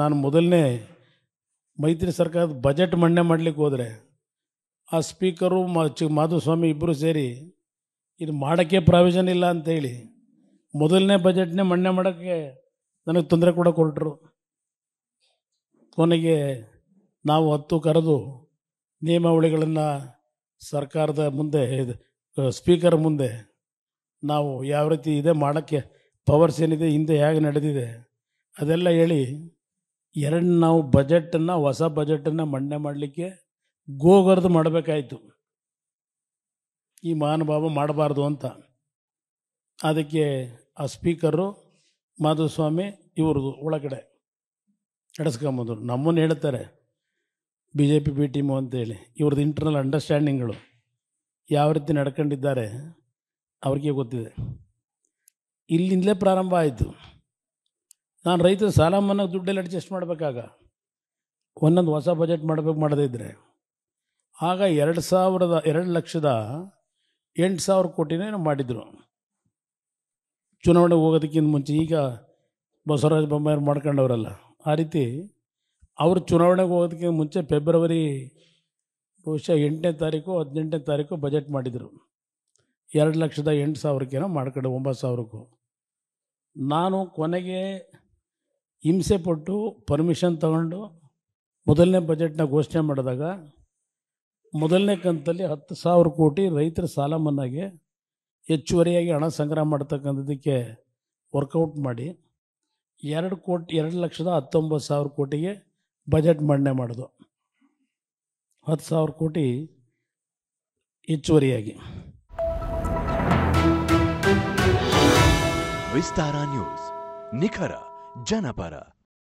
ನಾನು ಮೊದಲನೇ ಮೈತ್ರಿ ಸರ್ಕಾರದ ಬಜೆಟ್ ಮಂಡನೆ ಮಾಡಲಿಕ್ಕೆ ಹೋದರೆ ಆ ಸ್ಪೀಕರು ಚಿ ಮಾಧುಸ್ವಾಮಿ ಇಬ್ಬರು ಸೇರಿ ಇದು ಮಾಡೋಕ್ಕೆ ಪ್ರಾವಿಷನ್ ಇಲ್ಲ ಅಂತೇಳಿ ಮೊದಲನೇ ಬಜೆಟ್ನೇ ಮಂಡನೆ ಮಾಡೋಕ್ಕೆ ನನಗೆ ತೊಂದರೆ ಕೂಡ ಕೊಟ್ಟರು ಕೊನೆಗೆ ನಾವು ಹತ್ತು ಕರೆದು ನಿಯಮಾವಳಿಗಳನ್ನು ಸರ್ಕಾರದ ಮುಂದೆ ಸ್ಪೀಕರ್ ಮುಂದೆ ನಾವು ಯಾವ ರೀತಿ ಇದೆ ಮಾಡೋಕ್ಕೆ ಪವರ್ಸ್ ಏನಿದೆ ಹಿಂದೆ ಹೇಗೆ ನಡೆದಿದೆ ಅದೆಲ್ಲ ಹೇಳಿ ಎರಡು ನಾವು ಬಜೆಟನ್ನು ಹೊಸ ಬಜೆಟನ್ನು ಮಂಡನೆ ಮಾಡಲಿಕ್ಕೆ ಗೋಗರ್ದು ಮಾಡಬೇಕಾಯಿತು ಈ ಮಹಾನುಭಾವ ಮಾಡಬಾರ್ದು ಅಂತ ಅದಕ್ಕೆ ಆ ಸ್ಪೀಕರು ಮಾಧುಸ್ವಾಮಿ ಇವ್ರದ್ದು ಒಳಗಡೆ ನಡೆಸ್ಕೊಂಬಂದರು ನಮ್ಮನ್ನು ಹೇಳ್ತಾರೆ B J P B team ಅಂತೇಳಿ ಇವ್ರದ್ದು ಇಂಟರ್ನಲ್ ಅಂಡರ್ಸ್ಟ್ಯಾಂಡಿಂಗ್ಗಳು ಯಾವ ರೀತಿ ನಡ್ಕೊಂಡಿದ್ದಾರೆ ಅವ್ರಿಗೆ ಗೊತ್ತಿದೆ ಇಲ್ಲಿಂದಲೇ ಪ್ರಾರಂಭ ಆಯಿತು ನಾನು ರೈತರ ಸಾಲ ಮನ್ನಾಗ ದುಡ್ಡೆಲ್ಲ ಅಡ್ಜಸ್ಟ್ ಮಾಡಬೇಕಾಗ ಒಂದೊಂದು ಹೊಸ ಬಜೆಟ್ ಮಾಡಬೇಕು ಮಾಡದೇ ಇದ್ದರೆ ಆಗ ಎರಡು ಸಾವಿರದ ಎರಡು ಲಕ್ಷದ ಎಂಟು ಸಾವಿರ ಕೋಟಿನೇ ಮಾಡಿದರು ಚುನಾವಣೆಗೆ ಹೋಗೋದಕ್ಕಿಂತ ಮುಂಚೆ ಈಗ ಬಸವರಾಜ ಬೊಮ್ಮಾಯಿ ಮಾಡ್ಕೊಂಡವರಲ್ಲ ಆ ರೀತಿ ಅವರು ಚುನಾವಣೆಗೆ ಹೋಗೋದಕ್ಕಿಂತ ಮುಂಚೆ ಫೆಬ್ರವರಿ ಬಹುಶಃ ಎಂಟನೇ ತಾರೀಕು ಹದಿನೆಂಟನೇ ತಾರೀಕು ಬಜೆಟ್ ಮಾಡಿದರು ಎರಡು ಲಕ್ಷದ ಎಂಟು ಸಾವಿರಕ್ಕೇನೋ ಮಾಡ್ಕೊಂಡು ಒಂಬತ್ತು ಸಾವಿರಕ್ಕೂ ನಾನು ಕೊನೆಗೆ ಹಿಂಸೆ ಪಟ್ಟು ಪರ್ಮಿಷನ್ ತಗೊಂಡು ಮೊದಲನೇ ಬಜೆಟ್ನ ಘೋಷಣೆ ಮಾಡಿದಾಗ ಮೊದಲನೇ ಕಂತಲ್ಲಿ ಹತ್ತು ಸಾವಿರ ಕೋಟಿ ರೈತರ ಸಾಲ ಮನ್ನಾಗೆ ಹೆಚ್ಚುವರಿಯಾಗಿ ಹಣ ಸಂಗ್ರಹ ಮಾಡ್ತಕ್ಕಂಥದಕ್ಕೆ ವರ್ಕೌಟ್ ಮಾಡಿ ಎರಡು ಕೋಟಿ ಎರಡು ಲಕ್ಷದ ಹತ್ತೊಂಬತ್ತು ಸಾವಿರ ಕೋಟಿಗೆ ಬಜೆಟ್ ಮಂಡನೆ ಮಾಡೋದು ಹತ್ತು ಸಾವಿರ ಕೋಟಿ ಹೆಚ್ಚುವರಿಯಾಗಿ ವಿಸ್ತಾರ ನ್ಯೂಸ್ ನಿಖರ Janapara.